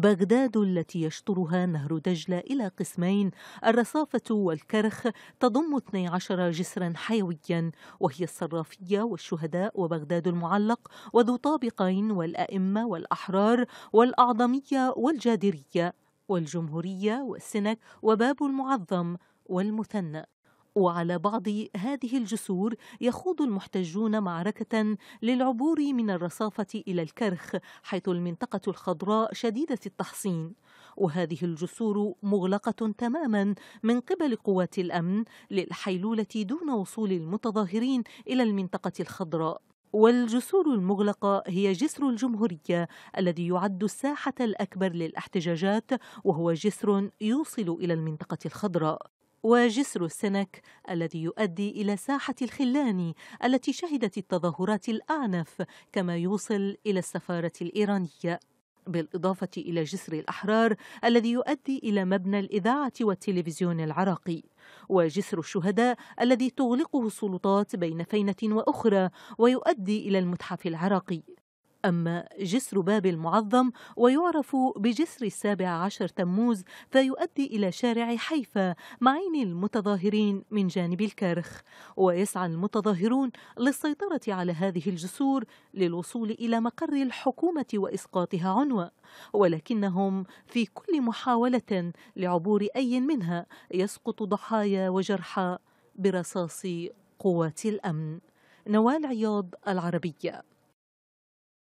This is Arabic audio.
بغداد التي يشطرها نهر دجلة إلى قسمين الرصافة والكرخ تضم 12 جسرا حيويا وهي الصرافية والشهداء وبغداد المعلق وذو طابقين والأئمة والأحرار والأعظمية والجادرية والجمهورية والسنك وباب المعظم والمثنى وعلى بعض هذه الجسور يخوض المحتجون معركة للعبور من الرصافة إلى الكرخ حيث المنطقة الخضراء شديدة التحصين وهذه الجسور مغلقة تماما من قبل قوات الأمن للحيلولة دون وصول المتظاهرين إلى المنطقة الخضراء والجسور المغلقة هي جسر الجمهورية الذي يعد الساحة الأكبر للاحتجاجات وهو جسر يوصل إلى المنطقة الخضراء وجسر السنك الذي يؤدي إلى ساحة الخلاني التي شهدت التظاهرات الأعنف كما يوصل إلى السفارة الإيرانية بالإضافة إلى جسر الأحرار الذي يؤدي إلى مبنى الإذاعة والتلفزيون العراقي وجسر الشهداء الذي تغلقه السلطات بين فينة وأخرى ويؤدي إلى المتحف العراقي أما جسر باب المعظم ويعرف بجسر السابع عشر تموز فيؤدي إلى شارع حيفا معين المتظاهرين من جانب الكرخ ويسعى المتظاهرون للسيطرة على هذه الجسور للوصول إلى مقر الحكومة وإسقاطها عنوة ولكنهم في كل محاولة لعبور أي منها يسقط ضحايا وجرحى برصاص قوات الأمن نوال عياض العربية